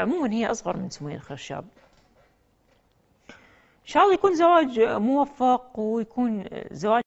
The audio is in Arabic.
عموما هي أصغر من سمية الخشاب إن شاء الله يكون زواج موفق ويكون زواج